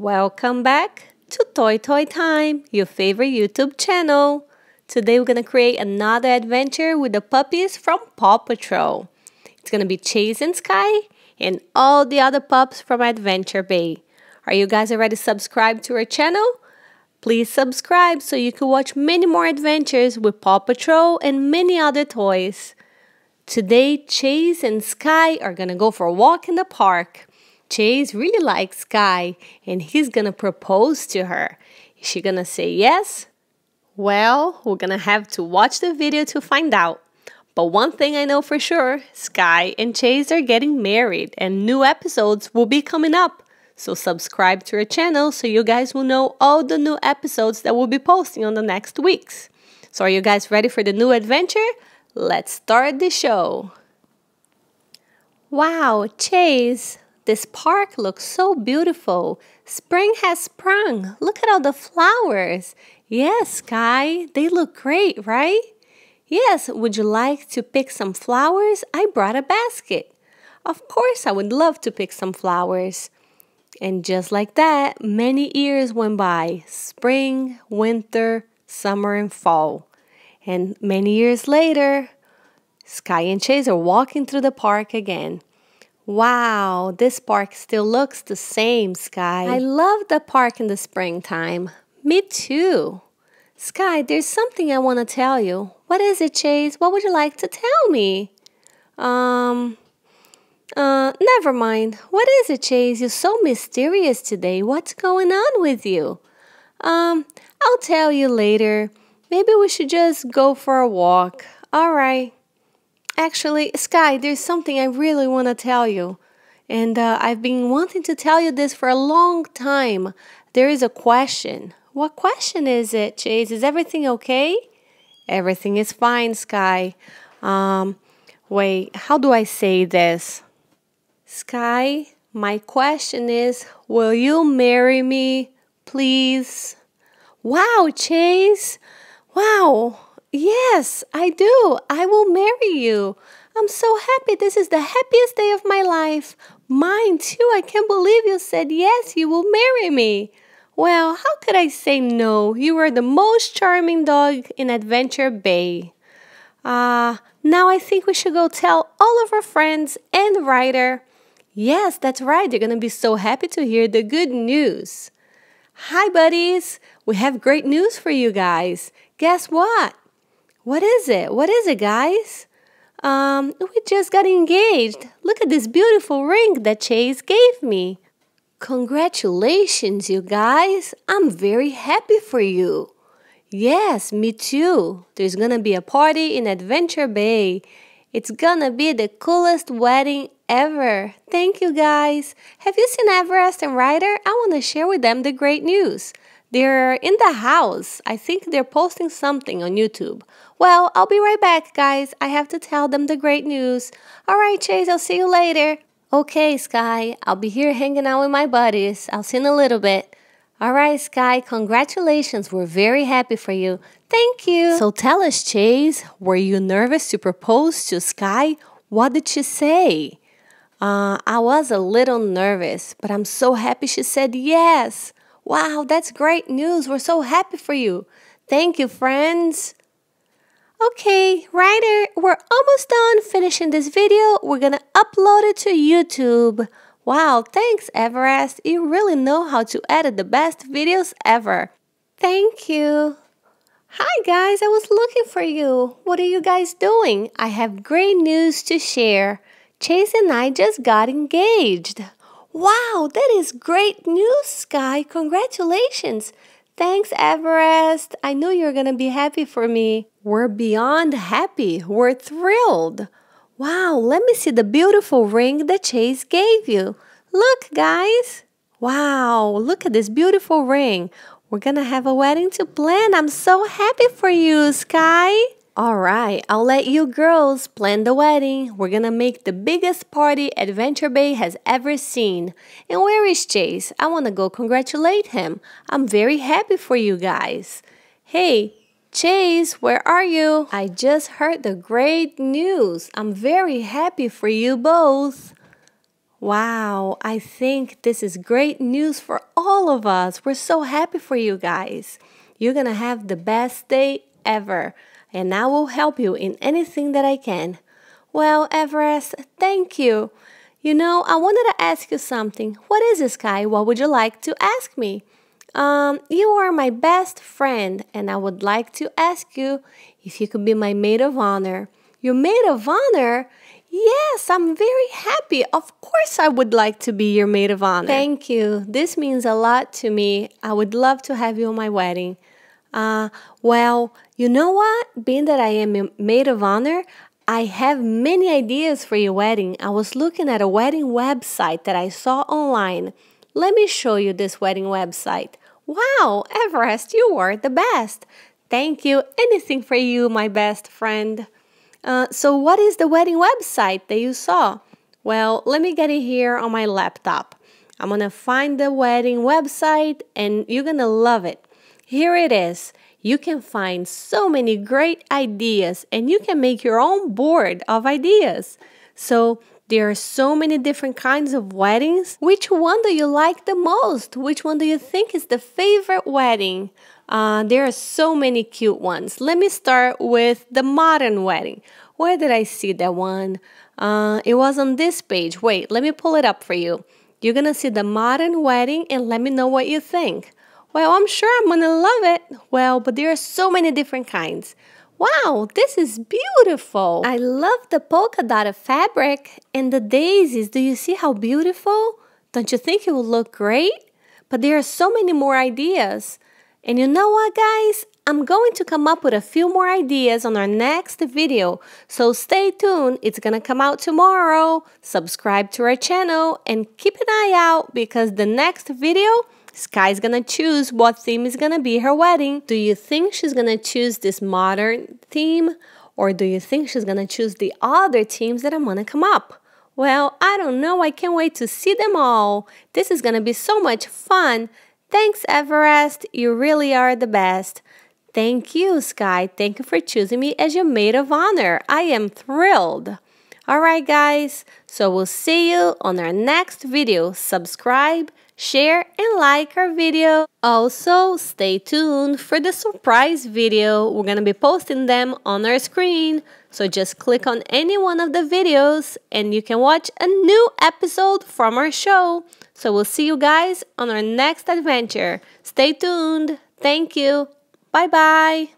Welcome back to Toy Toy Time, your favorite YouTube channel. Today we're gonna create another adventure with the puppies from Paw Patrol. It's gonna be Chase and Sky and all the other pups from Adventure Bay. Are you guys already subscribed to our channel? Please subscribe so you can watch many more adventures with Paw Patrol and many other toys. Today, Chase and Sky are gonna go for a walk in the park. Chase really likes Sky and he's gonna propose to her. Is she gonna say yes? Well, we're gonna have to watch the video to find out. But one thing I know for sure Sky and Chase are getting married, and new episodes will be coming up. So, subscribe to our channel so you guys will know all the new episodes that we'll be posting on the next weeks. So, are you guys ready for the new adventure? Let's start the show! Wow, Chase, this park looks so beautiful. Spring has sprung. Look at all the flowers. Yes, Kai, they look great, right? Yes, would you like to pick some flowers? I brought a basket. Of course, I would love to pick some flowers. And just like that, many years went by spring, winter, summer, and fall. And many years later, Sky and Chase are walking through the park again. Wow, this park still looks the same, Sky. I love the park in the springtime. Me too. Sky, there's something I want to tell you. What is it, Chase? What would you like to tell me? Um, uh, never mind. What is it, Chase? You're so mysterious today. What's going on with you? Um, I'll tell you later. Maybe we should just go for a walk. All right. Actually, Sky, there's something I really want to tell you. And uh, I've been wanting to tell you this for a long time. There is a question. What question is it, Chase? Is everything okay? Everything is fine, Sky. Um, wait, how do I say this? Sky, my question is Will you marry me, please? Wow, Chase! Wow! Yes, I do. I will marry you. I'm so happy. This is the happiest day of my life. Mine too. I can't believe you said yes, you will marry me. Well, how could I say no? You are the most charming dog in Adventure Bay. Ah, uh, now I think we should go tell all of our friends and Ryder. Yes, that's right. They're going to be so happy to hear the good news. Hi, buddies. We have great news for you guys. Guess what? What is it? What is it, guys? Um, we just got engaged. Look at this beautiful ring that Chase gave me. Congratulations, you guys. I'm very happy for you. Yes, me too. There's gonna be a party in Adventure Bay. It's gonna be the coolest wedding ever. Thank you, guys. Have you seen Everest and Ryder? I wanna share with them the great news. They're in the house. I think they're posting something on YouTube. Well, I'll be right back, guys. I have to tell them the great news. All right, Chase, I'll see you later. Okay, Sky, I'll be here hanging out with my buddies. I'll see you in a little bit. All right, Sky, congratulations. We're very happy for you. Thank you. So tell us, Chase, were you nervous to propose to Sky? What did she say? Uh, I was a little nervous, but I'm so happy she said yes. Wow, that's great news. We're so happy for you. Thank you, friends. Okay, writer, we're almost done finishing this video. We're gonna upload it to YouTube. Wow, thanks Everest. You really know how to edit the best videos ever. Thank you. Hi guys, I was looking for you. What are you guys doing? I have great news to share. Chase and I just got engaged. Wow, that is great news, Sky. Congratulations. Thanks, Everest. I knew you were going to be happy for me. We're beyond happy. We're thrilled. Wow, let me see the beautiful ring that Chase gave you. Look, guys. Wow, look at this beautiful ring. We're gonna have a wedding to plan. I'm so happy for you, Sky. All right, I'll let you girls plan the wedding. We're gonna make the biggest party Adventure Bay has ever seen. And where is Chase? I wanna go congratulate him. I'm very happy for you guys. Hey, Chase, where are you? I just heard the great news. I'm very happy for you both. Wow, I think this is great news for all of us. We're so happy for you guys. You're gonna have the best day ever, and I will help you in anything that I can. Well, Everest, thank you. You know, I wanted to ask you something. What is it, Sky? What would you like to ask me? Um, you are my best friend, and I would like to ask you if you could be my maid of honor. Your maid of honor? Yes, I'm very happy. Of course, I would like to be your maid of honor. Thank you. This means a lot to me. I would love to have you on my wedding. Uh, well, you know what? Being that I am a maid of honor, I have many ideas for your wedding. I was looking at a wedding website that I saw online. Let me show you this wedding website. Wow, Everest, you are the best! Thank you, anything for you, my best friend. Uh, so, what is the wedding website that you saw? Well, let me get it here on my laptop. I'm gonna find the wedding website and you're gonna love it. Here it is. You can find so many great ideas and you can make your own board of ideas. So there are so many different kinds of weddings. Which one do you like the most? Which one do you think is the favorite wedding? Uh, there are so many cute ones. Let me start with the modern wedding. Where did I see that one? Uh, it was on this page. Wait, let me pull it up for you. You're gonna see the modern wedding and let me know what you think. Well, I'm sure I'm gonna love it. Well, but there are so many different kinds. Wow, this is beautiful! I love the polka dot fabric and the daisies. Do you see how beautiful? Don't you think it will look great? But there are so many more ideas. And you know what, guys? I'm going to come up with a few more ideas on our next video, so stay tuned. It's gonna come out tomorrow. Subscribe to our channel and keep an eye out because the next video Sky's gonna choose what theme is gonna be her wedding. Do you think she's gonna choose this modern theme? Or do you think she's gonna choose the other themes that I'm gonna come up? Well, I don't know. I can't wait to see them all. This is gonna be so much fun. Thanks, Everest. You really are the best. Thank you, Sky. Thank you for choosing me as your maid of honor. I am thrilled. Alright guys, so we'll see you on our next video. Subscribe, share and like our video. Also, stay tuned for the surprise video. We're gonna be posting them on our screen. So just click on any one of the videos and you can watch a new episode from our show. So we'll see you guys on our next adventure. Stay tuned. Thank you. Bye bye.